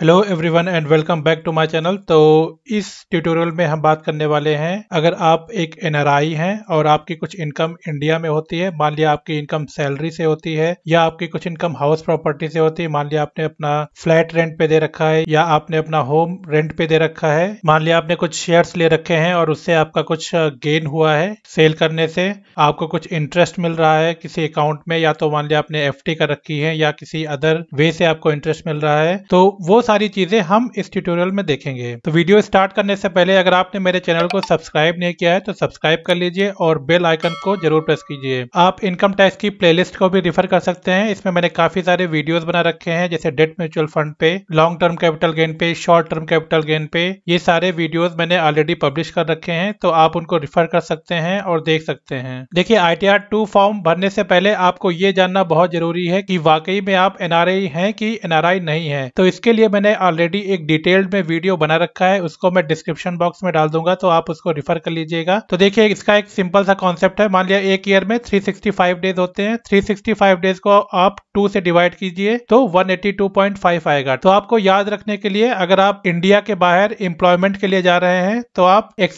hello everyone and welcome back to my channel तो इस tutorial में हम बात करने वाले हैं अगर आप एक एनआरआई हैं और आपकी कुछ इनकम इंडिया में होती है मान लिया आपकी इनकम सैलरी से होती है या आपकी कुछ इनकम हाउस प्रॉपर्टी से होती है मान लिया आपने अपना फ्लैट रेंट पे दे रखा है या आपने अपना होम रेंट पे दे रखा है मान लिया आपने कुछ शेयर ले रखे हैं और उससे आपका कुछ गेन हुआ है सेल करने से आपको कुछ इंटरेस्ट मिल रहा है किसी अकाउंट में या तो मान लिया आपने एफ कर रखी है या किसी अदर वे से आपको इंटरेस्ट मिल रहा है तो वो सारी चीजें हम इस ट्यूटोरियल में देखेंगे तो वीडियो स्टार्ट करने से पहले अगर आपने मेरे चैनल को सब्सक्राइब नहीं किया है तो सब्सक्राइब कर लीजिए और बेल आइकन को जरूर प्रेस कीजिए आप इनकम टैक्स की प्लेलिस्ट को भी रिफर कर सकते हैं इसमें मैंने काफी सारे वीडियो बना रखे हैं जैसे डेट म्यूचुअल फंड पे लॉन्ग टर्म कैपिटल गेन पे शॉर्ट टर्म कैपिटल गेन पे ये सारे वीडियोज मैंने ऑलरेडी पब्लिश कर रखे हैं तो आप उनको रिफर कर सकते हैं और देख सकते हैं देखिए आई टी फॉर्म भरने से पहले आपको ये जानना बहुत जरूरी है की वाकई में आप एनआरआई है की एनआरआई नहीं है तो इसके लिए मैंने ऑलरेडी एक डिटेल्ड में वीडियो बना रखा है उसको मैं डिस्क्रिप्शन बॉक्स में डाल दूंगा तो आप उसको रिफर कर लीजिएगा तो देखिए इसका एक सिंपल सा कॉन्सेप्ट है मान लिया एक ईयर में 365 डेज होते हैं 365 डेज को आप 2 से डिवाइड कीजिए तो 182.5 आएगा तो आपको याद रखने के लिए अगर आप इंडिया के बाहर एम्प्लॉयमेंट के लिए जा रहे हैं तो आप एक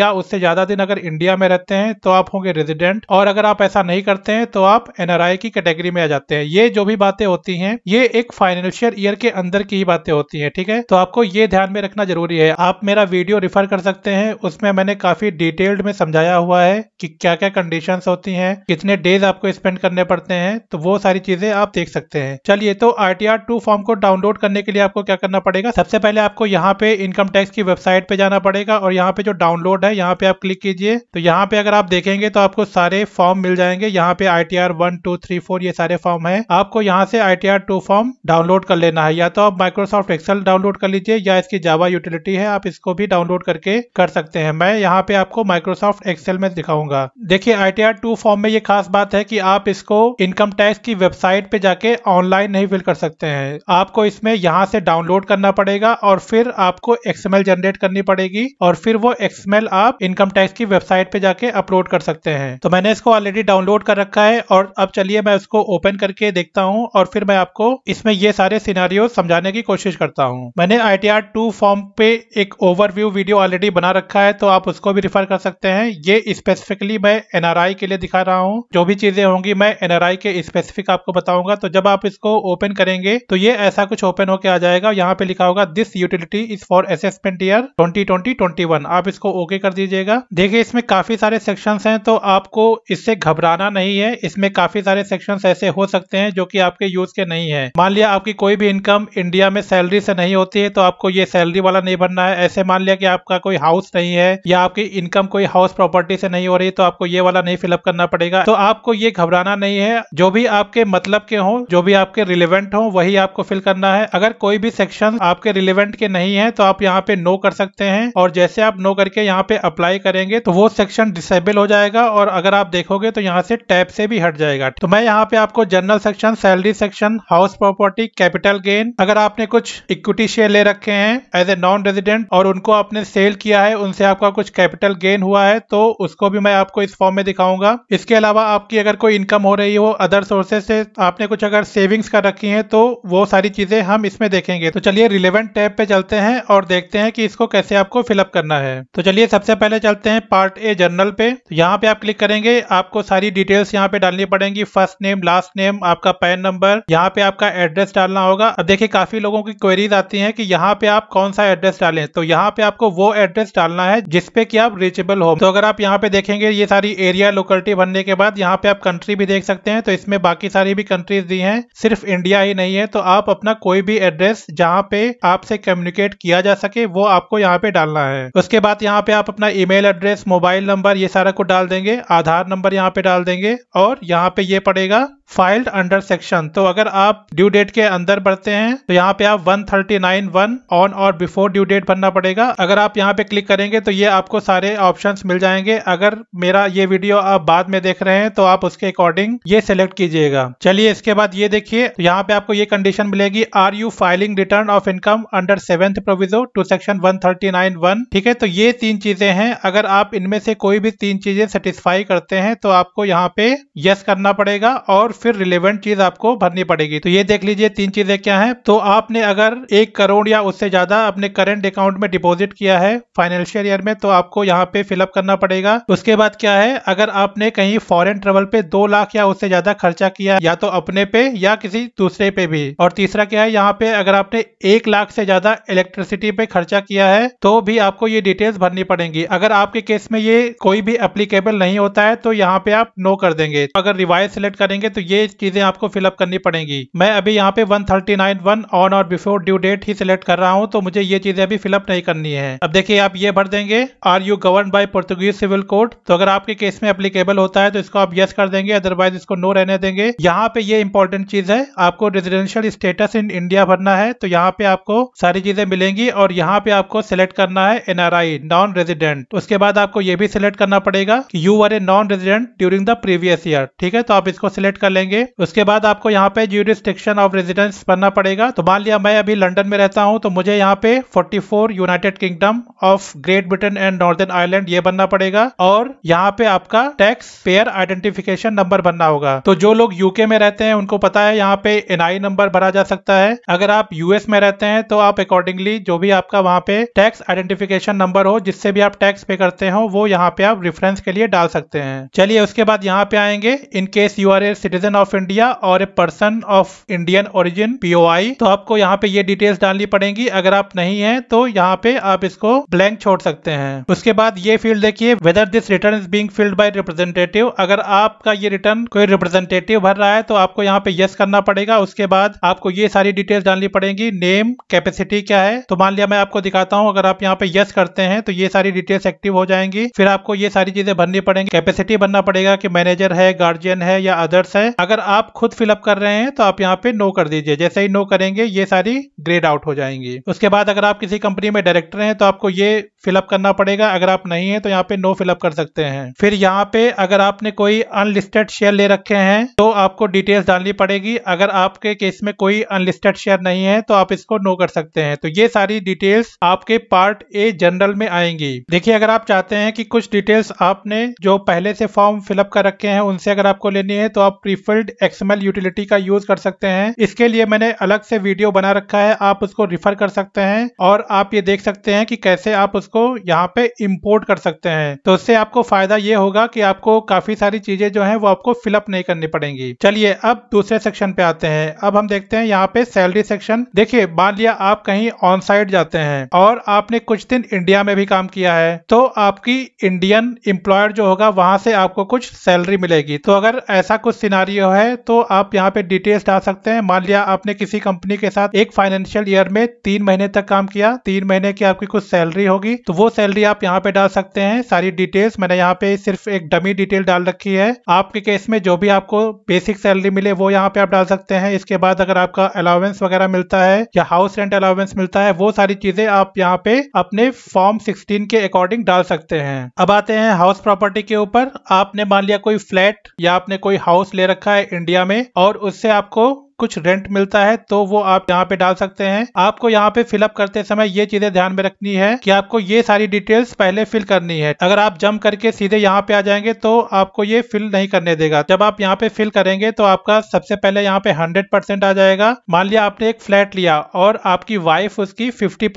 या उससे ज्यादा दिन अगर इंडिया में रहते हैं तो आप होंगे रेजिडेंट और अगर आप ऐसा नहीं करते हैं तो आप एनआरआई की कैटेगरी में आ जाते हैं ये जो भी बातें होती है ये एक फाइनेंशियल ईयर के अंदर की की ही बातें होती है ठीक है तो आपको ये ध्यान में रखना जरूरी है आप मेरा वीडियो रिफर कर सकते हैं उसमें मैंने काफी डिटेल्ड में समझाया हुआ है कि क्या क्या कंडीशन होती है कितने डेज आपको स्पेंड करने पड़ते हैं तो वो सारी चीजें आप देख सकते हैं चलिए तो आर टी फॉर्म को डाउनलोड करने के लिए आपको क्या करना पड़ेगा सबसे पहले आपको यहाँ पे इनकम टैक्स की वेबसाइट पे जाना पड़ेगा और यहाँ पे जो डाउनलोड है यहाँ पे आप क्लिक कीजिए तो यहाँ पे अगर आप देखेंगे तो आपको सारे फॉर्म मिल जाएंगे यहाँ पे I T R one two three four ये सारे फॉर्म है आपको यहाँ से I T R two form download कर लेना है या तो आप माइक्रोसॉफ्ट एक्सेल डाउनलोड कर लीजिए या इसकी जावा यूटिलिटी है आप इसको भी डाउनलोड करके कर सकते हैं मैं यहाँ पे आपको माइक्रोसॉफ्ट एक्सेल में दिखाऊंगा देखिए आई टी फॉर्म में ये खास बात है की आप इसको इनकम टैक्स की वेबसाइट पे जाके ऑनलाइन नहीं फिल कर सकते हैं आपको इसमें यहाँ से डाउनलोड करना पड़ेगा और फिर आपको एक्सएमएल जनरेट करनी पड़ेगी और फिर वो एक्सएमएल आप इनकम टैक्स की वेबसाइट पे जाके अपलोड कर सकते हैं तो मैंने इसको ऑलरेडी डाउनलोड कर रखा है और अब चलिए मैं उसको ओपन करके देखता हूँ और फिर मैं आपको इसमें ये सारे सिनारियो समझाने की कोशिश करता हूँ मैंने I T R two form पे एक ओवरव्यू वीडियो ऑलरेडी बना रखा है तो आप उसको भी रिफर कर सकते हैं ये स्पेसिफिकली मैं एनआरआई के लिए दिखा रहा हूँ जो भी चीजें होंगी मैं एनआरआई के स्पेसिफिक आपको बताऊंगा तो जब आप इसको ओपन करेंगे तो ये ऐसा कुछ ओपन होकर आ जाएगा यहाँ पे लिखा होगा this utility is for assessment year twenty twenty twenty one आप इसको ओके कर दीजिएगा देखिये इसमें काफी सारे सेक्शन है तो आपको इससे घबराना नहीं है इसमें काफी सारे सेक्शन ऐसे हो सकते हैं जो की आपके यूज के नहीं है मान लिया आपकी कोई भी इनकम इंडिया इंडिया में सैलरी से नहीं होती है तो आपको ये सैलरी वाला नहीं बनना है ऐसे मान लिया कि आपका कोई हाउस नहीं है या आपकी इनकम कोई हाउस प्रॉपर्टी से नहीं हो रही तो आपको ये वाला नहीं फिलअप करना पड़ेगा तो आपको ये घबराना नहीं है जो भी आपके मतलब के हों जो भी आपके रिलेवेंट हो वही आपको फिल करना है अगर कोई भी सेक्शन आपके रिलेवेंट के नहीं है तो आप यहाँ पे नो कर सकते हैं और जैसे आप नो करके यहाँ पे अप्लाई करेंगे तो वो सेक्शन डिसेबल हो जाएगा और अगर आप देखोगे तो यहाँ से टैब से भी हट जाएगा तो मैं यहाँ पे आपको general section salary section house property capital gain अगर आप आपने कुछ इक्विटी शेयर ले रखे हैं एज ए नॉन रेजिडेंट और उनको आपने सेल किया है उनसे आपका कुछ कैपिटल गेन हुआ है तो उसको भी मैं आपको इस फॉर्म में दिखाऊंगा इसके अलावा आपकी अगर कोई इनकम हो रही हो अदर सोर्सेज से आपने कुछ अगर सेविंग्स कर रखी है तो वो सारी चीजें हम इसमें देखेंगे तो चलिए रिलेवेंट टैब पे चलते हैं और देखते हैं कि इसको कैसे आपको फिलअप करना है तो चलिए सबसे पहले चलते हैं पार्ट ए जर्नल पे तो यहाँ पे आप क्लिक करेंगे आपको सारी डिटेल्स यहाँ पे डालनी पड़ेंगी फर्स्ट नेम लास्ट नेम आपका पैन नंबर यहाँ पे आपका एड्रेस डालना होगा अब देखिए काफी काफी लोगों की क्वेरीज आती हैं कि यहाँ पे आप कौन सा एड्रेस डालें तो यहाँ पे आपको वो एड्रेस डालना है जिसपे कि आप रीचेबल हो तो अगर आप यहाँ पे देखेंगे ये सारी एरिया लोकलिटी बनने के बाद यहाँ पे आप कंट्री भी देख सकते हैं तो इसमें बाकी सारी भी कंट्रीज दी हैं सिर्फ इंडिया ही नहीं है तो आप अपना कोई भी एड्रेस जहाँ पे आपसे कम्युनिकेट किया जा सके वो आपको यहाँ पे डालना है उसके बाद यहाँ पे आप अपना ईमेल एड्रेस मोबाइल नंबर ये सारा कुछ डाल देंगे आधार नंबर यहाँ पे डाल देंगे और यहाँ पे ये पड़ेगा फाइल्ड अंडर सेक्शन तो अगर आप ड्यू डेट के अंदर बढ़ते हैं तो यहाँ यहाँ पे आप one thirty nine one on or before due date भरना पड़ेगा अगर आप यहाँ पे क्लिक करेंगे तो ये आपको सारे ऑप्शंस मिल जाएंगे अगर मेरा ये वीडियो आप बाद में देख रहे हैं तो आप उसके अकॉर्डिंग ये सिलेक्ट कीजिएगा चलिए इसके बाद ये देखिए तो यहाँ पे आपको ये कंडीशन मिलेगी are you filing return of income under seventh proviso to section one thirty nine one ठीक है तो ये तीन चीजें हैं अगर आप इनमें से कोई भी तीन चीजें सेटिस्फाई करते हैं तो आपको यहाँ पे यस करना पड़ेगा और फिर रिलेवेंट चीज आपको भरनी पड़ेगी तो ये देख लीजिए तीन चीजें क्या है तो आप आपने अगर एक करोड़ या उससे ज़्यादा अपने करेंट अकाउंट में डिपॉजिट किया है फाइनेंशियल ईयर में तो आपको यहाँ पे फिलअप करना पड़ेगा उसके बाद क्या है अगर आपने कहीं फॉरेन ट्रेवल पे दो लाख या उससे ज़्यादा खर्चा किया या तो अपने पे या किसी दूसरे पे भी और तीसरा क्या है यहाँ पे अगर आपने एक लाख से ज़्यादा इलेक्ट्रिसिटी पे खर्चा किया है तो भी आपको ये डिटेल्स भरनी पड़ेगी अगर आपके केस में ये कोई भी अप्लीकेबल नहीं होता है तो यहाँ पे आप नो कर देंगे अगर रिवाइज सिलेक्ट करेंगे तो ये चीजें आपको फिलअप करनी पड़ेगी मैं अभी यहाँ पे वन थर्टी नाइन वन और on or before due date ही सिलेक्ट कर रहा हूँ तो मुझे ये चीजें अभी फिलअप नहीं करनी है अब देखिए आप ये भर देंगे are you govern by Portuguese civil code तो अगर आपके केस में अप्लीकेबल होता है तो इसको आप यस कर देंगे अदरवाइज इसको नो रहने देंगे यहाँ पे ये इंपॉर्टेंट चीज है आपको रेजिडेंशियल स्टेटस इन इंडिया भरना है तो यहाँ पे आपको सारी चीजें मिलेंगी और यहाँ पे आपको सिलेक्ट करना है एनआरआई नॉन रेजिडेंट उसके बाद आपको ये भी सिलेक्ट करना पड़ेगा कि you are a non resident during the previous year ठीक है तो आप इसको सिलेक्ट कर लेंगे उसके बाद आपको यहाँ पे ज्यूरिस्टिक्शन ऑफ रेजिडेंस बनना पड़ेगा तो मान लिया मैं अभी लंदन में रहता हूं तो मुझे यहां पे 44 United Kingdom of Great Britain and Northern Ireland ये बनना पड़ेगा और यहां पे आपका टैक्स पेयर आइडेंटिफिकेशन नंबर बनना होगा तो जो लोग यूके में रहते हैं उनको पता है यहाँ पे एनआई नंबर भरा जा सकता है अगर आप यूएस में रहते हैं तो आप अकॉर्डिंगली जो भी आपका वहां पे टैक्स आइडेंटिफिकेशन नंबर हो जिससे भी आप टैक्स पे करते हो वो यहाँ पे आप रेफरेंस के लिए डाल सकते हैं चलिए उसके बाद यहाँ पे आएंगे in case you are a citizen of India or a person of Indian origin PO तो आप आपको यहाँ पे ये डिटेल्स डालनी पड़ेगी अगर आप नहीं है तो यहाँ पे आप इसको ब्लैंक छोड़ सकते हैं उसके बाद ये फील्ड देखिए whether this return is being filed by representative अगर आपका ये रिटर्न कोई रिप्रेजेंटेटिव भर रहा है तो आपको यहाँ पे यस करना पड़ेगा उसके बाद आपको ये सारी डिटेल्स डालनी पड़ेगी नेम कैपेसिटी क्या है तो मान लिया मैं आपको दिखाता हूँ अगर आप यहाँ पे यस करते हैं तो ये सारी डिटेल्स एक्टिव हो जाएंगी फिर आपको ये सारी चीजें भरनी पड़ेंगी कैपेसिटी भरना पड़ेगा कि मैनेजर है गार्जियन है या अदर्स है अगर आप खुद फिलअप कर रहे हैं तो आप यहाँ पे नो कर दीजिए जैसे ही नो करेंगे ये सारी ग्रेड आउट हो जाएंगी उसके बाद अगर आप किसी कंपनी में डायरेक्टर हैं तो आपको ये फिलअप करना पड़ेगा अगर आप नहीं है तो यहाँ पे नो फिलअप कर सकते हैं फिर यहाँ पे अगर आपने कोई अनलिस्टेड शेयर ले रखे हैं तो आपको डिटेल्स डालनी पड़ेगी अगर आपके केस में कोई अनलिस्टेड शेयर नहीं है तो आप इसको नो कर सकते हैं तो ये सारी डिटेल्स आपके पार्ट ए जनरल में आएंगी देखिए अगर आप चाहते हैं कि कुछ डिटेल्स आपने जो पहले से फॉर्म फिलअप कर रखे हैं उनसे अगर आपको लेनी है तो आप प्रीफिल्ड एक्सएमएल यूटिलिटी का यूज कर सकते हैं इसके लिए मैंने अलग से वीडियो वीडियो बना रखा है आप उसको रिफर कर सकते हैं और आप ये देख सकते हैं कि कैसे आप उसको यहाँ पे इम्पोर्ट कर सकते हैं तो उससे आपको फायदा ये होगा कि आपको काफी सारी चीजें जो है वो आपको फिलअप नहीं करनी पड़ेंगी चलिए अब दूसरे सेक्शन पे आते हैं अब हम देखते हैं यहाँ पे सैलरी सेक्शन देखिये मान लिया आप कहीं ऑन साइड जाते हैं और आपने कुछ दिन इंडिया में भी काम किया है तो आपकी इंडियन इम्प्लॉयर जो होगा वहां से आपको कुछ सैलरी मिलेगी तो अगर ऐसा कुछ सिनारियो है तो आप यहाँ पे डिटेल्स डाल सकते हैं मान लिया आपने किसी कंपनी के के साथ एक फाइनेंशियल ईयर में तीन महीने तक काम किया तीन महीने की आपकी कुछ सैलरी होगी तो वो सैलरी आप यहाँ पे डाल सकते हैं सारी डिटेल्स मैंने यहाँ पे सिर्फ एक डमी डिटेल डाल रखी है आपके केस में जो भी आपको बेसिक सैलरी मिले वो यहाँ पे आप डाल सकते हैं इसके बाद अगर आपका अलाउवेंस वगैरह मिलता है या हाउस रेंट अलाउवेंस मिलता है वो सारी चीजें आप यहाँ पे अपने फॉर्म सिक्सटीन के अकॉर्डिंग डाल सकते हैं अब आते हैं हाउस प्रॉपर्टी के ऊपर आपने मान लिया कोई फ्लैट या आपने कोई हाउस ले रखा है इंडिया में और उससे आपको कुछ रेंट मिलता है तो वो आप यहाँ पे डाल सकते हैं आपको यहाँ पे फिलअप करते समय ये चीजें ध्यान में रखनी है कि आपको ये सारी डिटेल्स पहले फिल करनी है अगर आप जम करके सीधे यहाँ पे आ जाएंगे तो आपको ये फिल नहीं करने देगा जब आप यहाँ पे फिल करेंगे तो आपका सबसे पहले यहाँ पे हंड्रेड आ जाएगा मान लिया आपने एक फ्लैट लिया और आपकी वाइफ उसकी फिफ्टी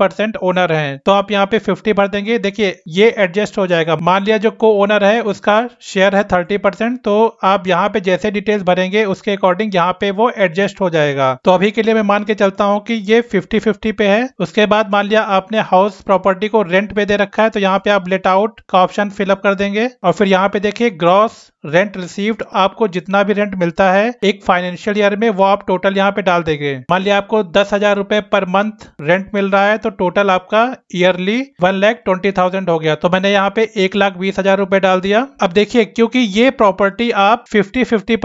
ओनर है तो आप यहाँ पे फिफ्टी भर देंगे देखिये ये एडजस्ट हो जाएगा मान लिया जो को ओनर है उसका शेयर है थर्टी तो आप यहाँ पे जैसे डिटेल्स भरेंगे उसके अकॉर्डिंग यहाँ पे वो एडजस्ट वेस्ट हो जाएगा तो अभी के लिए मैं मान के चलता हूँ कि ये फिफ्टी फिफ्टी पे है उसके बाद मान लिया आपने हाउस प्रॉपर्टी को रेंट पे दे रखा है तो यहाँ पे आप लेट आउट का ऑप्शन फिलअप कर देंगे और फिर यहाँ पे देखिए ग्रॉस रेंट रिसीव्ड आपको जितना भी रेंट मिलता है एक फाइनेंशियल ईयर में वो आप टोटल यहाँ पे डाल देंगे मान लिया आपको दस हजार रुपए पर मंथ रेंट मिल रहा है तो टोटल आपका yearly one lakh twenty thousand हो गया तो मैंने यहाँ पे एक लाख बीस हजार रुपए डाल दिया अब देखिए क्योंकि ये प्रॉपर्टी आप फिफ्टी फिफ्टी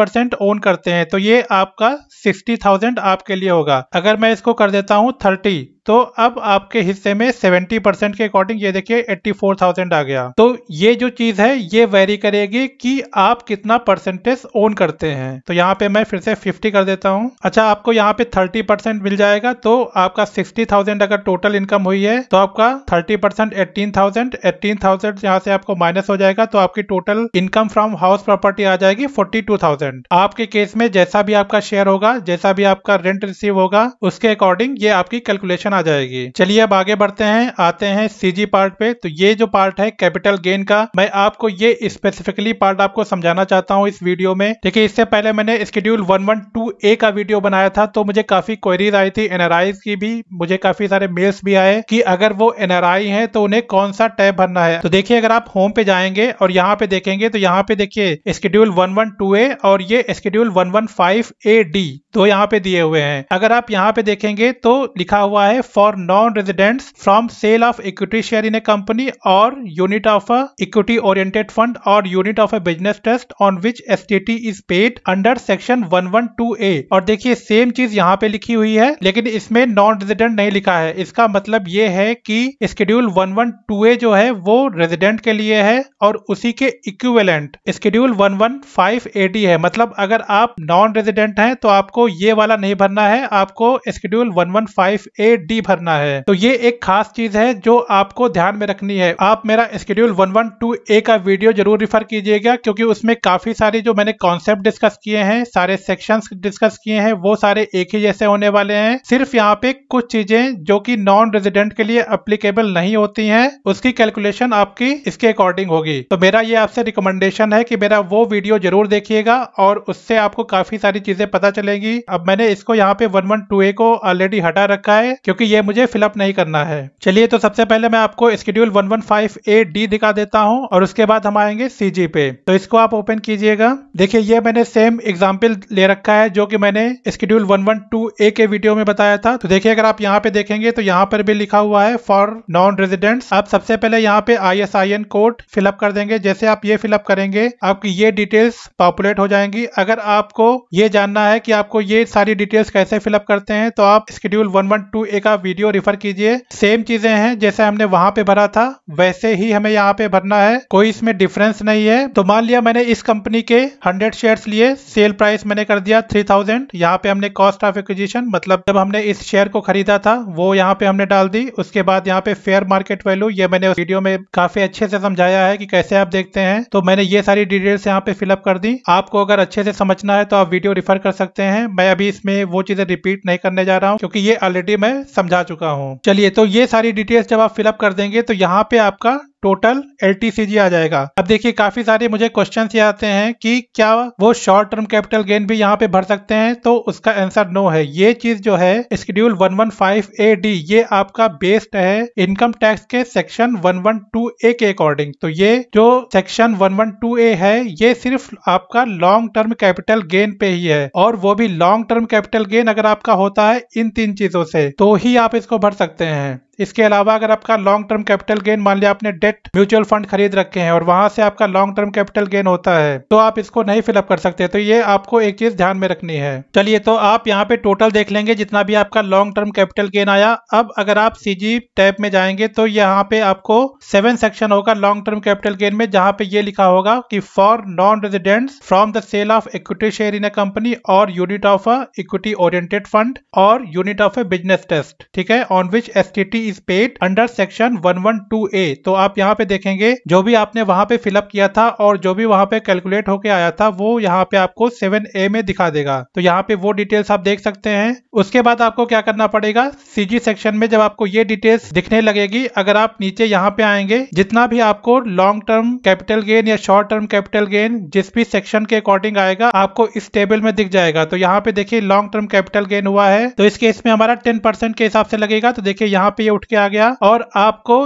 ओन करते हैं तो ये आपका सिक्सटी थाउजेंड आपके लिए होगा अगर मैं इसको कर देता हूँ थर्टी तो अब आपके हिस्से में 70 परसेंट के अकॉर्डिंग ये देखिए 84,000 आ गया तो ये जो चीज है ये वेरी करेगी कि आप कितना परसेंटेज ओन करते हैं तो यहाँ पे मैं फिर से 50 कर देता हूँ अच्छा आपको यहाँ पे 30 परसेंट मिल जाएगा तो आपका 60,000 अगर टोटल इनकम हुई है तो आपका 30 percent eighteen thousand eighteen thousand यहाँ से आपको माइनस हो जाएगा तो आपकी total income from house property आ जाएगी फोर्टी टू थाउजेंड आपके केस में जैसा भी आपका शेयर होगा जैसा भी आपका रेंट रिसीव होगा उसके अकॉर्डिंग ये आपकी कैलकुलेशन आ जाएगी चलिए अब आगे बढ़ते हैं आते हैं सीजी पार्ट पे तो ये जो पार्ट है कैपिटल गेन का मैं आपको ये स्पेसिफिकली पार्ट आपको समझाना चाहता हूँ इस वीडियो में ठीक इससे पहले मैंने schedule one one two A का वीडियो बनाया था तो मुझे काफी क्वेरीज आई थी एनआरआई की भी मुझे काफी सारे मेल्स भी आए कि अगर वो एनआरआई है तो उन्हें कौन सा टैब भरना है तो देखिए अगर आप होम पे जाएंगे और यहाँ पे देखेंगे तो यहाँ पे देखिए schedule one one two A और ये schedule one one five A D दो यहाँ पे दिए हुए हैं अगर आप यहाँ पे देखेंगे तो लिखा हुआ है for non resident from sale of equity share in a company or unit of a equity oriented fund or unit of a business trust on which S is paid under section A और देखिए same चीज यहाँ पे लिखी हुई है लेकिन इसमें नॉन रेजिडेंट नहीं लिखा है इसका मतलब ये है कि schedule one one two A जो है वो रेजिडेंट के लिए है और उसी के इक्विवेलेंट स्केड्यूल डी है मतलब अगर आप नॉन रेजिडेंट हैं तो आपको ये वाला नहीं भरना है आपको schedule one one five A D भरना है तो ये एक खास चीज है जो आपको ध्यान में रखनी है आप मेरा schedule one one two A का वीडियो जरूर रिफर कीजिएगा क्योंकि उसमें काफी सारे जो मैंने कॉन्सेप्ट डिस्कस किए हैं सारे सेक्शन डिस्कस किए हैं वो सारे एक ही जैसे होने वाले हैं सिर्फ यहाँ पे कुछ चीजें जो कि नॉन रेजिडेंट के लिए अप्लीकेबल नहीं होती हैं उसकी कैलकुलेशन आपकी इसके अकॉर्डिंग होगी तो मेरा ये आपसे रिकमेंडेशन है कि मेरा वो वीडियो जरूर देखिएगा और उससे आपको काफी सारी चीजें पता चलेगी थी अब मैंने इसको यहाँ पे वन वन टू ए को ऑलरेडी हटा रखा है क्योंकि ये मुझे फिलअप नहीं करना है चलिए तो सबसे पहले मैं आपको schedule one one five A D दिखा देता हूँ और उसके बाद हम आएंगे सी जी पे तो इसको आप ओपन कीजिएगा देखिये ये मैंने सेम एग्जाम्पल ले रखा है जो की मैंने schedule one one two A के वीडियो में बताया था तो देखिये अगर आप यहाँ पे देखेंगे तो यहाँ पर भी लिखा हुआ है फॉर नॉन रेजिडेंट्स आप सबसे पहले यहाँ पे I S I N code fill up कर देंगे जैसे आप ये फिलअप करेंगे आपकी ये डिटेल्स पॉपुलेट हो जाएंगी अगर आपको ये जानना है कि आपको आपको ये सारी डिटेल्स कैसे फिलअप करते हैं तो आप schedule one one two A का वीडियो रिफर कीजिए सेम चीजें हैं जैसे हमने वहां पे भरा था वैसे ही हमें यहाँ पे भरना है कोई इसमें डिफरेंस नहीं है तो मान लिया मैंने इस कंपनी के हंड्रेड शेयर लिए सेल प्राइस मैंने कर दिया थ्री थाउजेंड यहाँ पे हमने कॉस्ट ऑफ एक्विजिशन मतलब जब हमने इस शेयर को खरीदा था वो यहाँ पे हमने डाल दी उसके बाद यहाँ पे फेयर मार्केट वैल्यू ये मैंने वीडियो में काफी अच्छे से समझाया है की कैसे आप देखते हैं तो मैंने ये सारी डिटेल्स यहाँ पे फिलअप कर दी आपको अगर अच्छे से समझना है तो आप वीडियो रिफर कर सकते हैं मैं अभी इसमें वो चीजें रिपीट नहीं करने जा रहा हूँ क्योंकि ये ऑलरेडी मैं समझा चुका हूँ चलिए तो ये सारी डिटेल्स जब आप फिलअप कर देंगे तो यहाँ पे आपका टोटल एल आ जाएगा अब देखिए काफी सारे मुझे क्वेश्चन ये आते हैं कि क्या वो शॉर्ट टर्म कैपिटल गेन भी यहाँ पे भर सकते हैं तो उसका आंसर नो है ये चीज जो है स्केड्यूल फाइव ए डी ये आपका बेस्ड है इनकम टैक्स के section one one two A के अकॉर्डिंग तो ये जो section one one two A है ये सिर्फ आपका लॉन्ग टर्म कैपिटल गेन पे ही है और वो भी लॉन्ग टर्म कैपिटल गेन अगर आपका होता है इन तीन चीजों से तो ही आप इसको भर सकते हैं इसके अलावा अगर आपका लॉन्ग टर्म कैपिटल गेन मान लिया आपने डेट म्यूचुअल फंड खरीद रखे हैं और वहां से आपका लॉन्ग टर्म कैपिटल गेन होता है तो आप इसको नहीं फिलअप कर सकते तो ये आपको एक चीज ध्यान में रखनी है चलिए तो आप यहाँ पे टोटल देख लेंगे जितना भी आपका लॉन्ग टर्म कैपिटल गेन आया अब अगर आप सीजी टैब में जाएंगे तो यहाँ पे आपको सेवन सेक्शन होगा लॉन्ग टर्म कैपिटल गेन में जहाँ पे ये लिखा होगा की for non residents from the sale of equity share in a company or unit of a equity oriented fund or unit of a business test ठीक है on which S T is paid under section one one two A तो आप यहाँ पे देखेंगे जो भी आपने वहां पे फिलअप किया था और जो भी वहां पे कैलकुलेट होके आया था वो यहाँ पे आपको सेवन ए में दिखा देगा तो यहाँ पे वो डिटेल्स आप देख सकते हैं उसके बाद आपको क्या करना पड़ेगा सीजी सेक्शन में जब आपको ये डिटेल्स दिखने लगेगी अगर आप नीचे यहाँ पे आएंगे जितना भी आपको लॉन्ग टर्म कैपिटल गेन या शॉर्ट टर्म कैपिटल गेन जिस भी सेक्शन के अकॉर्डिंग आएगा आपको इस टेबल में दिख जाएगा तो यहाँ पे देखिए लॉन्ग टर्म कैपिटल गेन हुआ है तो इस केस में हमारा टेन के हिसाब से लगेगा तो देखिये यहाँ पे ये उठ के आ गया और आपको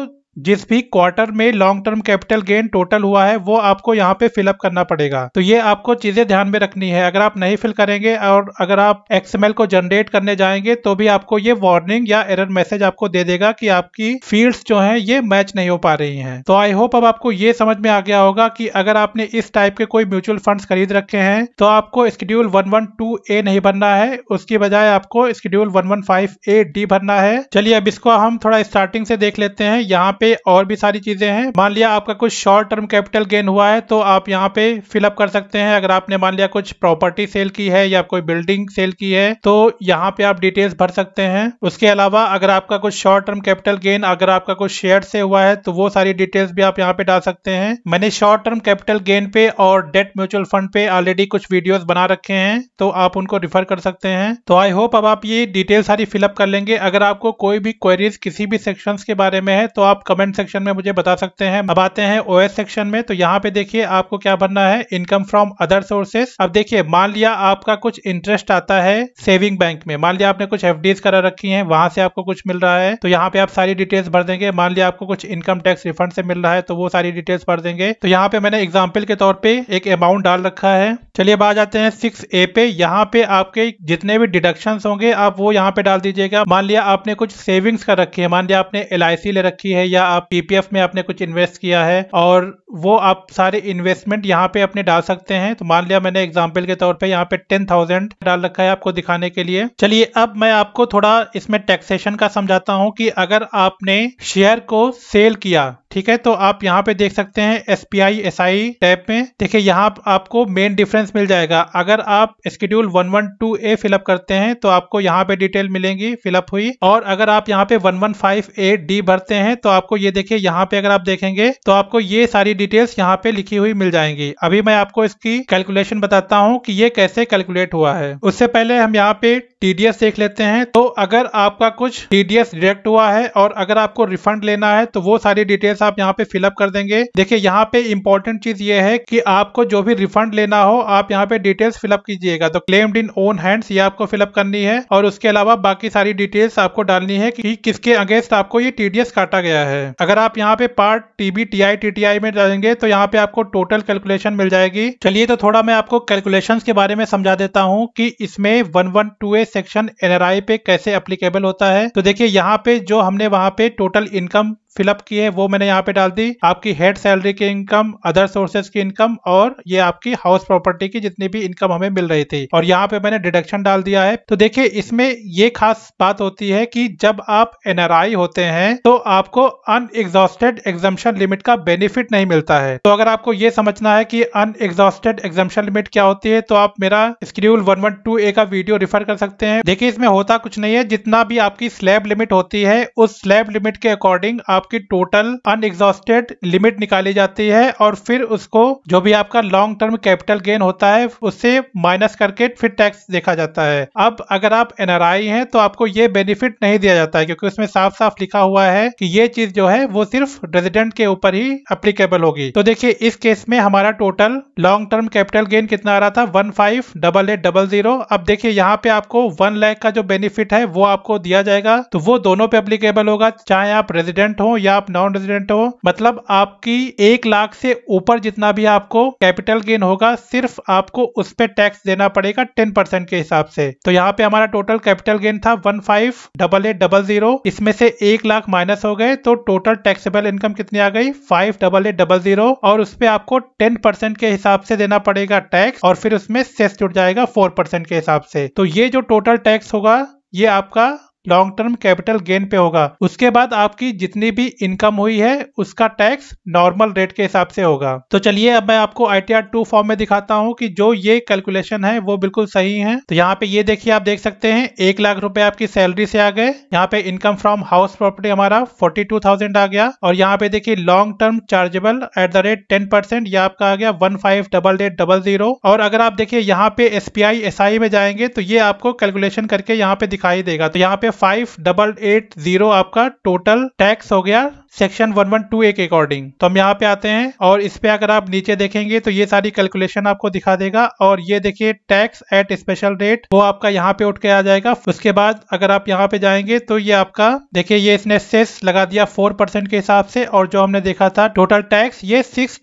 जिस भी क्वार्टर में long term capital gain total हुआ है वो आपको यहाँ पे फिलअप करना पड़ेगा तो ये आपको चीजें ध्यान में रखनी है अगर आप नहीं फिल करेंगे और अगर आप एक्सएमएल को जनरेट करने जाएंगे तो भी आपको ये वार्निंग या एरर मैसेज आपको दे देगा कि आपकी फील्ड्स जो हैं ये मैच नहीं हो पा रही हैं तो आई होप अब आपको ये समझ में आ गया होगा कि अगर आपने इस टाइप के कोई म्यूचुअल फंड खरीद रखे हैं तो आपको schedule one one two A नहीं बनना है उसकी बजाय आपको schedule one one five A D भरना है चलिए अब इसको हम थोड़ा स्टार्टिंग से देख लेते हैं यहाँ पे और भी सारी चीजें हैं मान लिया आपका कुछ शॉर्ट टर्म कैपिटल गेन हुआ है तो आप यहाँ पे फिलअप कर सकते हैं अगर आपने मान लिया कुछ प्रॉपर्टी सेल की है या कोई बिल्डिंग सेल की है तो यहाँ पे आप डिटेल्स भर सकते हैं उसके अलावा अगर आपका कुछ शॉर्ट टर्म कैपिटल गेन अगर आपका कुछ शेयर से हुआ है तो वो सारी डिटेल्स भी आप यहाँ पे डाल सकते हैं मैंने शॉर्ट टर्म कैपिटल गेन पे और डेट म्यूचुअल फंड पे ऑलरेडी कुछ वीडियोस बना रखे हैं तो आप उनको रिफर कर सकते हैं तो आई होप अब आप ये डिटेल सारी फिलअप कर लेंगे अगर आपको कोई भी क्वेरीज किसी भी सेक्शन के बारे में है तो आप कमेंट कमेंट सेक्शन में मुझे बता सकते हैं अब आते हैं ओएस सेक्शन में तो यहाँ पे देखिए आपको क्या भरना है इनकम फ्रॉम अदर सोर्सेस अब देखिए मान लिया आपका कुछ इंटरेस्ट आता है सेविंग बैंक में मान लिया आपने कुछ एफ करा रखी है वहां से आपको कुछ मिल रहा है तो यहाँ पे आप सारी डिटेल्स भर देंगे मान लिया आपको कुछ इनकम टैक्स रिफंड से मिल रहा है तो वो सारी डिटेल्स भर देंगे तो यहाँ पे मैंने एग्जाम्पल के तौर पर एक अमाउंट डाल रखा है चलिए अब आ जाते हैं सिक्स ए पे यहाँ पे आपके जितने भी डिडक्शन होंगे आप वो यहाँ पे डाल दीजिएगा मान लिया आपने कुछ सेविंग्स कर रखी है मान लिया आपने एल ले रखी है या या आप पीपीएफ में आपने कुछ इन्वेस्ट किया है और वो आप सारे इन्वेस्टमेंट यहाँ पे अपने डाल सकते हैं तो मान लिया मैंने एग्जाम्पल के तौर पे यहाँ पे टेन थाउजेंड डाल रखा है आपको दिखाने के लिए चलिए अब मैं आपको थोड़ा इसमें टैक्सेशन का समझाता हूँ कि अगर आपने शेयर को सेल किया ठीक है तो आप यहाँ पे देख सकते हैं S P I S I tab में देखिये यहाँ आपको मेन डिफरेंस मिल जाएगा अगर आप schedule one one two A fill up करते हैं तो आपको यहाँ पे डिटेल मिलेंगी फिलअप हुई और अगर आप यहाँ पे one one five A D भरते हैं तो आपको ये देखिए यहाँ पे अगर आप देखेंगे तो आपको ये सारी डिटेल्स यहाँ पे लिखी हुई मिल जाएंगी अभी मैं आपको इसकी कैलकुलेशन बताता हूँ की ये कैसे कैलकुलेट हुआ है उससे पहले हम यहाँ पे टीडीएस देख लेते हैं तो अगर आपका कुछ टीडीएस डिडक्ट हुआ है और अगर आपको रिफंड लेना है तो वो सारी डिटेल्स डिटेल्स आप यहाँ पे फिलअप कर देंगे देखिए यहाँ पे इंपॉर्टेंट चीज ये है कि आपको जो भी रिफंड लेना हो आप यहाँ पे डिटेल्स फिलअप कीजिएगा तो क्लेम्ड इन ओन हैंड्स ये आपको फिलअप करनी है और उसके अलावा बाकी सारी डिटेल्स आपको डालनी है कि किसके अगेंस्ट आपको ये टीडीएस काटा गया है अगर आप यहाँ पे part TB T I T T में जाएंगे तो यहाँ पे आपको टोटल कैलकुलेशन मिल जाएगी चलिए तो थोड़ा मैं आपको कैलकुलेशन के बारे में समझा देता हूँ कि इसमें one one two A section NRI पे कैसे अप्लीकेबल होता है तो देखिए यहाँ पे जो हमने वहाँ पे टोटल इनकम फिलअप की है वो मैंने यहाँ पे डाल दी आपकी हेड सैलरी की इनकम अदर सोर्सेज की इनकम और ये आपकी हाउस प्रॉपर्टी की जितनी भी इनकम हमें मिल रही थी और यहाँ पे मैंने डिडक्शन डाल दिया है तो देखिए इसमें ये खास बात होती है कि जब आप एनआरआई होते हैं तो आपको अनएग्जॉस्टेड एग्जामेशन लिमिट का बेनिफिट नहीं मिलता है तो अगर आपको ये समझना है अन अनएग्जॉस्टेड एग्जामेशन लिमिट क्या होती है तो आप मेरा schedule one one two A का वीडियो रिफर कर सकते हैं देखिए इसमें होता कुछ नहीं है जितना भी आपकी स्लैब लिमिट होती है उस स्लैब लिमिट के अकॉर्डिंग आप आपकी टोटल अनएग्जॉस्टेड लिमिट निकाली जाती है और फिर उसको जो भी आपका लॉन्ग टर्म कैपिटल गेन होता है उससे माइनस करके फिर टैक्स देखा जाता है अब अगर आप एनआरआई हैं तो आपको ये बेनिफिट नहीं दिया जाता है क्योंकि उसमें साफ साफ लिखा हुआ है कि ये चीज जो है वो सिर्फ रेजिडेंट के ऊपर ही अप्लीकेबल होगी तो देखिए इस केस में हमारा total long term capital gain कितना आ रहा था one five double eight double zero अब देखिए यहाँ पे आपको वन लैख का जो बेनिफिट है वो आपको दिया जाएगा तो वो दोनों पे अप्लीकेबल होगा चाहे आप रेजिडेंट हो हो या आप नॉन रेजिडेंट हो मतलब आपकी एक लाख से ऊपर जितना भी आपको कैपिटल गेन होगा सिर्फ आपको उस पर टैक्स देना पड़ेगा टेन परसेंट के हिसाब से तो यहाँ पे हमारा टोटल कैपिटल गेन था one five double eight double zero इसमें से एक लाख माइनस हो गए तो टोटल टैक्सेबल इनकम कितनी आ गई five double eight double zero और उसपे आपको टेन परसेंट के हिसाब से देना पड़ेगा टैक्स और फिर उसमें सेस जुड़ जाएगा फोर परसेंट के हिसाब से तो ये जो टोटल टैक्स होगा ये आपका लॉन्ग टर्म कैपिटल गेन पे होगा उसके बाद आपकी जितनी भी इनकम हुई है उसका टैक्स नॉर्मल रेट के हिसाब से होगा तो चलिए अब मैं आपको I T R two form में दिखाता हूँ कि जो ये कैलकुलेशन है वो बिल्कुल सही है तो यहाँ पे ये देखिए आप देख सकते हैं एक लाख रुपए आपकी सैलरी से आ गए यहाँ पे इनकम फ्रॉम हाउस प्रॉपर्टी हमारा फोर्टी टू थाउजेंड आ गया और यहाँ पे देखिए long term chargeable at the rate ten percent यह आपका आ गया one five double eight double zero और अगर आप देखिए यहाँ पे S P I S I में जाएंगे तो ये आपको कैलकुलेशन करके यहाँ पे दिखाई देगा तो यहाँ पे फाइव डबल एट जीरो आपका टोटल टैक्स हो गया सेक्शन टू ए के अकॉर्डिंग तो हम यहाँ पे आते हैं और इस पे अगर आप नीचे देखेंगे तो ये सारी कैलकुलेशन आपको दिखा देगा और ये देखिए टैक्स एट स्पेशल रेट वो आपका यहाँ पे उठ के आ जाएगा उसके बाद अगर आप यहाँ पे जाएंगे तो ये आपका देखिए ये इसने सेस लगा दिया फोर के हिसाब से और जो हमने देखा था टोटल टैक्स ये सिक्स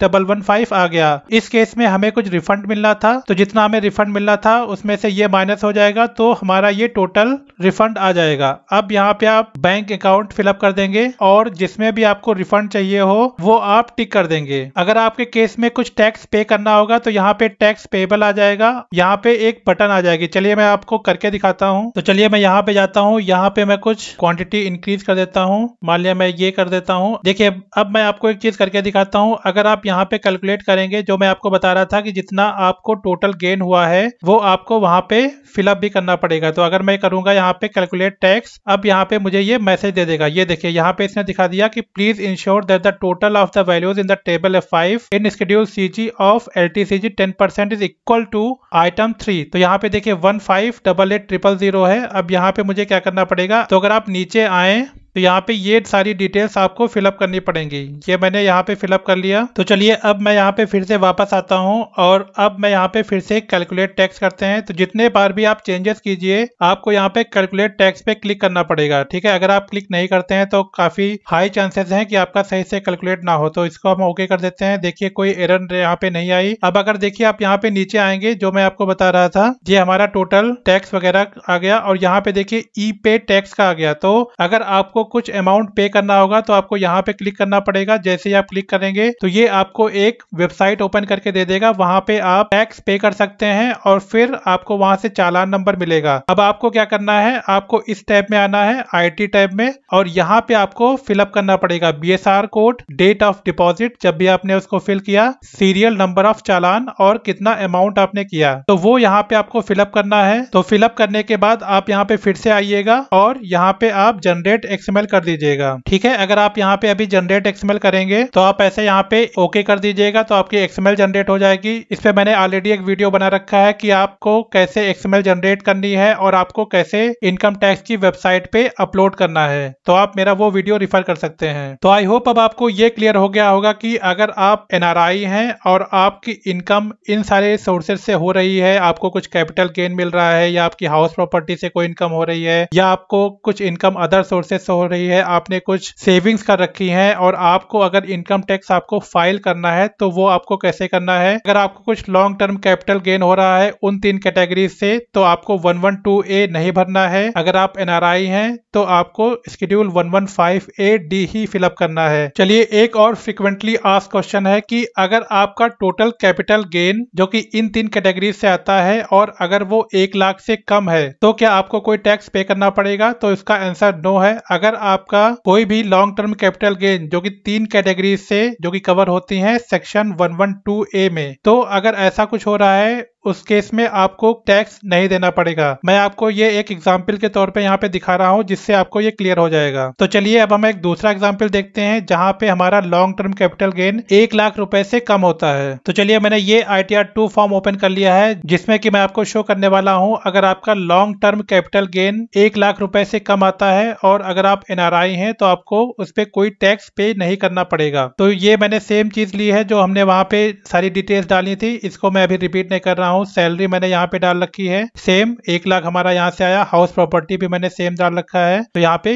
आ गया इस केस में हमें कुछ रिफंड मिलना था तो जितना हमें रिफंड मिलना था उसमें से ये माइनस हो जाएगा तो हमारा ये टोटल रिफंड आ जाएगा अब यहाँ पे आप बैंक अकाउंट फिलअप कर देंगे और जिसमें भी आपको रिफंड चाहिए हो वो आप टिक कर देंगे अगर आपके केस में कुछ टैक्स पे करना होगा तो यहाँ पे टैक्स पेबल आ जाएगा यहाँ पे एक बटन आ जाएगी चलिए मैं आपको करके दिखाता हूँ तो चलिए मैं यहाँ पे जाता हूँ यहाँ पे मैं कुछ क्वांटिटी इंक्रीज कर देता हूँ मान लिया मैं ये कर देता हूँ देखिये अब मैं आपको एक चीज करके दिखाता हूँ अगर आप यहाँ पे कैलकुलेट करेंगे जो मैं आपको बता रहा था कि जितना आपको टोटल गेन हुआ है वो आपको वहां पे फिलअप भी करना पड़ेगा तो अगर मैं करूंगा यहाँ पे कैलकुलेट टैक्स अब यहाँ पे मुझे ये मैसेज दे देगा ये देखिए यहाँ पे इसने दिखा दिया कि please ensure that the total of the values in the table F5 in schedule CG of LTCG 10% is equal to item 3 तो यहाँ पे देखिए one five double eight triple zero है अब यहाँ पे मुझे क्या करना पड़ेगा तो अगर आप नीचे आए तो यहाँ पे ये सारी डिटेल्स आपको फिलअप करनी पड़ेंगी ये मैंने यहाँ पे फिलअप कर लिया तो चलिए अब मैं यहाँ पे फिर से वापस आता हूँ और अब मैं यहाँ पे फिर से कैलकुलेट टैक्स करते हैं तो जितने बार भी आप चेंजेस कीजिए आपको यहाँ पे कैलकुलेट टैक्स पे क्लिक करना पड़ेगा ठीक है अगर आप क्लिक नहीं करते हैं तो काफी हाई चांसेस है कि आपका सही से कैलकुलेट ना हो तो इसको हम ओके कर देते हैं देखिए कोई एरर यहाँ पे नहीं आई अब अगर देखिए आप यहाँ पे नीचे आएंगे जो मैं आपको बता रहा था ये हमारा टोटल टैक्स वगैरह आ गया और यहाँ पे देखिए ई पे टैक्स का आ गया तो अगर आपको कुछ अमाउंट पे करना होगा तो आपको यहाँ पे क्लिक करना पड़ेगा जैसे ही आप क्लिक करेंगे तो ये आपको एक वेबसाइट ओपन करके दे देगा वहाँ पे आप टैक्स पे कर सकते हैं और फिर आपको वहाँ से चालान नंबर मिलेगा अब आपको क्या करना है आपको इस टैब में आना है आईटी टैब में और यहाँ पे आपको फिलअप करना पड़ेगा BSR code date of deposit जब भी आपने उसको फिल किया सीरियल नंबर ऑफ चालान और कितना अमाउंट आपने किया तो वो यहाँ पे आपको फिलअप करना है तो फिलअप करने के बाद आप यहाँ पे फिर से आइएगा और यहाँ पे आप जनरेट एक्समेंट एक्सएमएल कर दीजिएगा ठीक है अगर आप यहाँ पे अभी जनरेट एक्सएमएल करेंगे तो आप ऐसे यहाँ पे ओके कर दीजिएगा तो आपकी एक्सएमएल जनरेट हो जाएगी इस पर मैंने ऑलरेडी एक वीडियो बना रखा है कि आपको कैसे एक्सएमएल जनरेट करनी है और आपको कैसे इनकम टैक्स की वेबसाइट पे अपलोड करना है तो आप मेरा वो वीडियो रिफर कर सकते हैं तो आई होप अब आपको ये क्लियर हो गया होगा कि अगर आप एनआरआई हैं और आपकी इनकम इन सारे सोर्सेज से हो रही है आपको कुछ कैपिटल गेन मिल रहा है या आपकी हाउस प्रॉपर्टी से कोई इनकम हो रही है या आपको कुछ इनकम अदर सोर्सेज से हो रही है आपने कुछ सेविंग्स कर रखी हैं और आपको अगर इनकम टैक्स आपको फाइल करना है तो वो आपको कैसे करना है अगर आपको कुछ लॉन्ग टर्म कैपिटल गेन हो रहा है उन तीन कैटेगरी से तो आपको वन वन टू ए नहीं भरना है अगर आप एन आर आई है तो आपको schedule one one five A D ही फिलअप करना है चलिए एक और फ्रिक्वेंटली आस्क क्वेश्चन है कि अगर आपका टोटल कैपिटल गेन जो कि इन तीन कैटेगरी से आता है और अगर वो एक लाख से कम है तो क्या आपको कोई टैक्स पे करना पड़ेगा तो इसका आंसर नो है अगर अगर आपका कोई भी लॉन्ग टर्म कैपिटल गेन जो कि तीन कैटेगरी से जो कि कवर होती हैं सेक्शन 112 ए में तो अगर ऐसा कुछ हो रहा है उस केस में आपको टैक्स नहीं देना पड़ेगा मैं आपको ये एक एग्जाम्पल के तौर पर यहाँ पे दिखा रहा हूँ जिससे आपको ये क्लियर हो जाएगा तो चलिए अब हम एक दूसरा एग्जाम्पल देखते हैं जहाँ पे हमारा लॉन्ग टर्म कैपिटल गेन एक लाख रुपए से कम होता है तो चलिए मैंने ये I T R two form open कर लिया है जिसमें की मैं आपको शो करने वाला हूँ अगर आपका लॉन्ग टर्म कैपिटल गेन एक लाख रुपए से कम आता है और अगर आप एनआरआई हैं तो आपको उस पर कोई टैक्स पे नहीं करना पड़ेगा तो ये मैंने सेम चीज ली है जो हमने वहाँ पे सारी डिटेल्स डाली थी इसको मैं अभी रिपीट नहीं कर रहा हूँ हूँ सैलरी मैंने यहाँ पे डाल रखी है सेम एक लाख हमारा यहाँ से आया हाउस प्रॉपर्टी भी मैंने सेम डाल रखा है तो यहाँ पे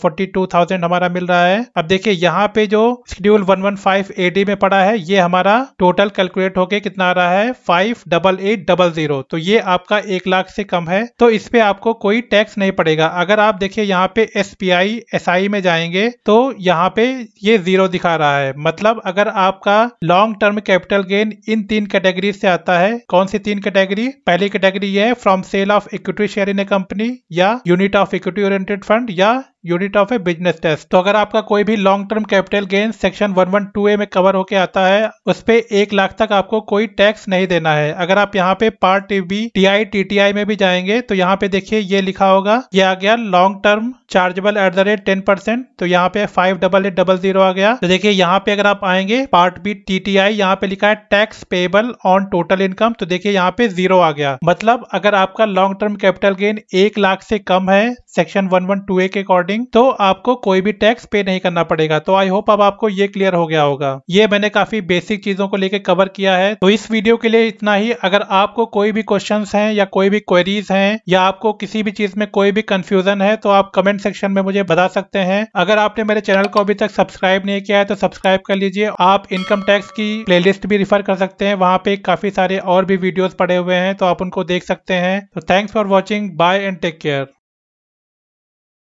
फोर्टी टू थाउजेंड हमारा मिल रहा है अब देखिए यहाँ पे जो schedule one one five AD में पड़ा है ये हमारा टोटल कैलकुलेट होके कितना आ रहा है five double eight double zero तो ये आपका एक लाख से कम है तो इस पे आपको कोई टैक्स नहीं पड़ेगा अगर आप देखिए यहाँ पे S P I S I में जाएंगे तो यहाँ पे ये जीरो दिखा रहा है मतलब अगर आपका लॉन्ग टर्म कैपिटल गेन इन तीन कैटेगरी से आता है कौन सी से तीन कैटेगरी पहली कैटेगरी ये है from sale of equity share in a company या unit of equity oriented fund या unit of a business trust तो अगर आपका कोई भी long term capital gain section one one two A में कवर होके आता है उस पर एक लाख तक आपको कोई टैक्स नहीं देना है अगर आप यहाँ पे part B T I T T I में भी जाएंगे तो यहाँ पे देखिए ये लिखा होगा ये आ गया long term chargeable at the rate ten percent तो यहाँ पे five double eight double zero आ गया तो देखिए यहाँ पे अगर आप आएंगे part B T T I यहाँ पे लिखा है tax payable on total income तो देखिए यहाँ पे जीरो आ गया मतलब अगर आपका लॉन्ग टर्म कैपिटल गेन एक लाख से कम है section one one two A के अकॉर्डिंग अर्निंग तो आपको कोई भी टैक्स पे नहीं करना पड़ेगा तो आई होप अब आपको ये क्लियर हो गया होगा ये मैंने काफी बेसिक चीजों को लेकर कवर किया है तो इस वीडियो के लिए इतना ही अगर आपको कोई भी क्वेश्चन है या कोई भी क्वेरीज है या आपको किसी भी चीज में कोई भी कंफ्यूजन है तो आप कमेंट सेक्शन में मुझे बता सकते हैं अगर आपने मेरे चैनल को अभी तक सब्सक्राइब नहीं किया है तो सब्सक्राइब कर लीजिए आप इनकम टैक्स की प्लेलिस्ट भी रिफर कर सकते हैं वहां पे काफी सारे और भी वीडियोस पड़े हुए हैं तो आप उनको देख सकते हैं तो thanks for watching bye and take care